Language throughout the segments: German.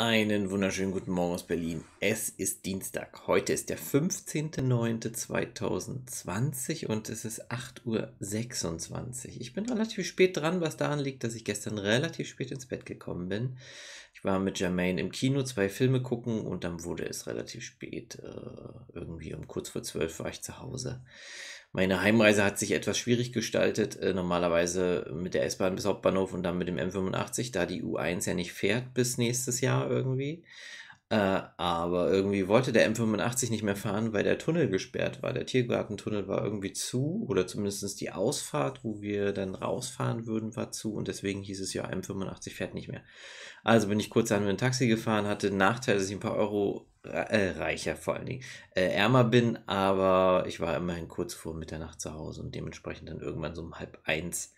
Einen wunderschönen guten Morgen aus Berlin. Es ist Dienstag. Heute ist der 15.09.2020 und es ist 8.26 Uhr. Ich bin relativ spät dran, was daran liegt, dass ich gestern relativ spät ins Bett gekommen bin. Ich war mit Jermaine im Kino zwei Filme gucken und dann wurde es relativ spät. Äh, irgendwie um kurz vor zwölf war ich zu Hause. Meine Heimreise hat sich etwas schwierig gestaltet. Äh, normalerweise mit der S-Bahn bis Hauptbahnhof und dann mit dem M85, da die U1 ja nicht fährt bis nächstes Jahr irgendwie. Äh, aber irgendwie wollte der M85 nicht mehr fahren, weil der Tunnel gesperrt war. Der Tiergartentunnel war irgendwie zu oder zumindest die Ausfahrt, wo wir dann rausfahren würden, war zu und deswegen hieß es ja, M85 fährt nicht mehr. Also bin ich kurz an mit dem Taxi gefahren, hatte Nachteil, dass ich ein paar Euro äh, reicher vor allen Dingen äh, ärmer bin, aber ich war immerhin kurz vor Mitternacht zu Hause und dementsprechend dann irgendwann so um halb eins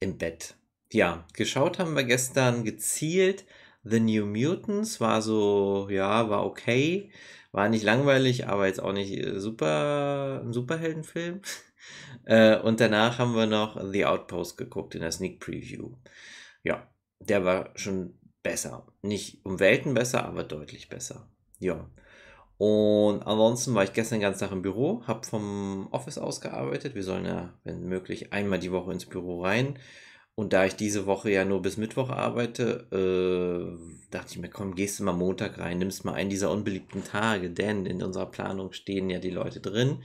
im Bett. Ja, geschaut haben wir gestern gezielt The New Mutants war so, ja, war okay. War nicht langweilig, aber jetzt auch nicht äh, super, ein Superheldenfilm. Äh, und danach haben wir noch The Outpost geguckt in der Sneak Preview. Ja, der war schon besser. Nicht um Welten besser, aber deutlich besser. Ja. Und ansonsten war ich gestern den ganzen Tag im Büro, habe vom Office ausgearbeitet. Wir sollen ja, wenn möglich, einmal die Woche ins Büro rein. Und da ich diese Woche ja nur bis Mittwoch arbeite, äh, dachte ich mir, komm, gehst du mal Montag rein, nimmst mal einen dieser unbeliebten Tage, denn in unserer Planung stehen ja die Leute drin.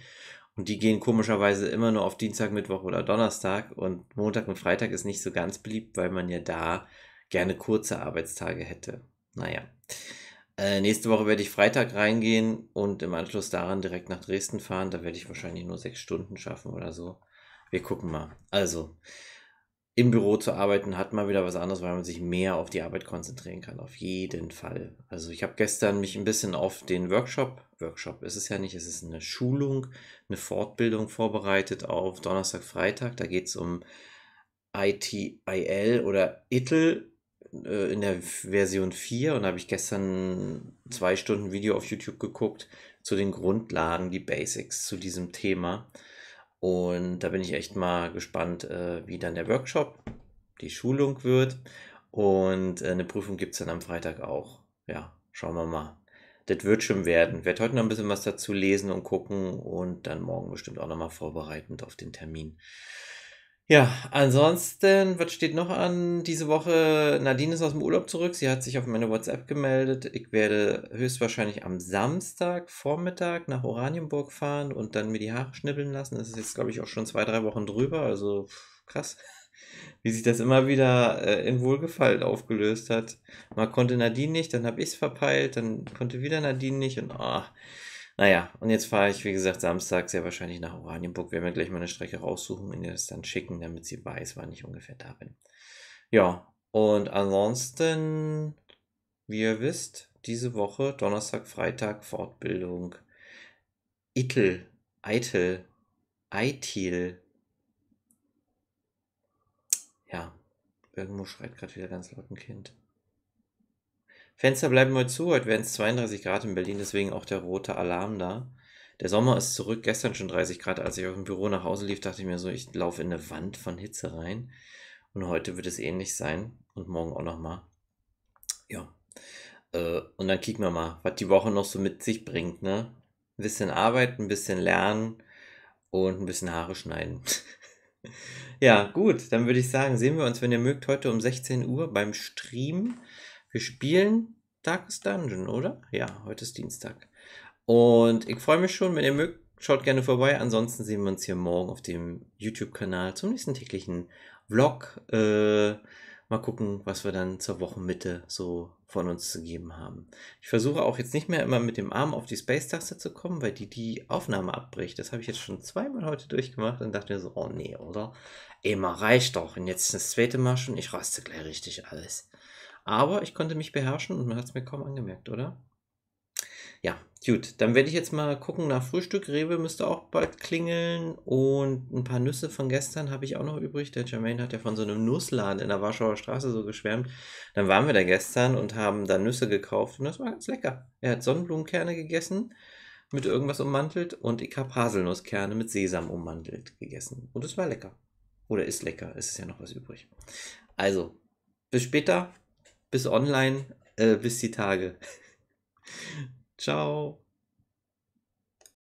Und die gehen komischerweise immer nur auf Dienstag, Mittwoch oder Donnerstag. Und Montag und Freitag ist nicht so ganz beliebt, weil man ja da gerne kurze Arbeitstage hätte. Naja. Äh, nächste Woche werde ich Freitag reingehen und im Anschluss daran direkt nach Dresden fahren. Da werde ich wahrscheinlich nur sechs Stunden schaffen oder so. Wir gucken mal. Also im Büro zu arbeiten hat mal wieder was anderes, weil man sich mehr auf die Arbeit konzentrieren kann. Auf jeden Fall. Also ich habe gestern mich ein bisschen auf den Workshop, Workshop ist es ja nicht, es ist eine Schulung, eine Fortbildung vorbereitet auf Donnerstag, Freitag. Da geht es um ITIL oder ITIL äh, in der Version 4 und da habe ich gestern zwei Stunden Video auf YouTube geguckt zu den Grundlagen, die Basics zu diesem Thema. Und da bin ich echt mal gespannt, äh, wie dann der Workshop, die Schulung wird. Und äh, eine Prüfung gibt es dann am Freitag auch. Ja, schauen wir mal. Das wird schon werden. Ich werde heute noch ein bisschen was dazu lesen und gucken und dann morgen bestimmt auch nochmal vorbereitend auf den Termin. Ja, ansonsten, was steht noch an diese Woche? Nadine ist aus dem Urlaub zurück. Sie hat sich auf meine WhatsApp gemeldet. Ich werde höchstwahrscheinlich am Samstag Vormittag nach Oranienburg fahren und dann mir die Haare schnippeln lassen. Das ist jetzt, glaube ich, auch schon zwei, drei Wochen drüber. Also krass, wie sich das immer wieder äh, in Wohlgefallen aufgelöst hat. Man konnte Nadine nicht, dann habe ich es verpeilt, dann konnte wieder Nadine nicht und ah. Oh naja, und jetzt fahre ich, wie gesagt, Samstag sehr wahrscheinlich nach Oranienburg. Werden wir gleich mal eine Strecke raussuchen und ihr das dann schicken, damit sie weiß, wann ich ungefähr da bin. Ja, und ansonsten, wie ihr wisst, diese Woche, Donnerstag, Freitag, Fortbildung. Itel, Eitel, Eitil. Ja, irgendwo schreit gerade wieder ganz laut ein Kind. Fenster bleiben heute zu, heute werden es 32 Grad in Berlin, deswegen auch der rote Alarm da. Der Sommer ist zurück, gestern schon 30 Grad, als ich auf dem Büro nach Hause lief, dachte ich mir so, ich laufe in eine Wand von Hitze rein. Und heute wird es ähnlich sein und morgen auch nochmal. Ja. Äh, und dann kicken wir mal, was die Woche noch so mit sich bringt, ne? Ein bisschen arbeiten, ein bisschen Lernen und ein bisschen Haare schneiden. ja, gut, dann würde ich sagen, sehen wir uns, wenn ihr mögt, heute um 16 Uhr beim Stream wir spielen Darkest Dungeon, oder? Ja, heute ist Dienstag. Und ich freue mich schon, wenn ihr mögt, schaut gerne vorbei. Ansonsten sehen wir uns hier morgen auf dem YouTube-Kanal zum nächsten täglichen Vlog. Äh, mal gucken, was wir dann zur Wochenmitte so von uns zu geben haben. Ich versuche auch jetzt nicht mehr immer mit dem Arm auf die Space-Taste zu kommen, weil die die Aufnahme abbricht. Das habe ich jetzt schon zweimal heute durchgemacht und dachte mir so, oh nee, oder? Immer reicht doch. Und jetzt das zweite Mal schon, ich raste gleich richtig alles. Aber ich konnte mich beherrschen und man hat es mir kaum angemerkt, oder? Ja, gut. Dann werde ich jetzt mal gucken nach Frühstück. Rewe müsste auch bald klingeln. Und ein paar Nüsse von gestern habe ich auch noch übrig. Der Jermaine hat ja von so einem Nussladen in der Warschauer Straße so geschwärmt. Dann waren wir da gestern und haben da Nüsse gekauft. Und das war ganz lecker. Er hat Sonnenblumenkerne gegessen, mit irgendwas ummantelt. Und ich habe Haselnusskerne mit Sesam ummantelt gegessen. Und es war lecker. Oder ist lecker. Es ist ja noch was übrig. Also, bis später. Bis online, äh, bis die Tage. Ciao.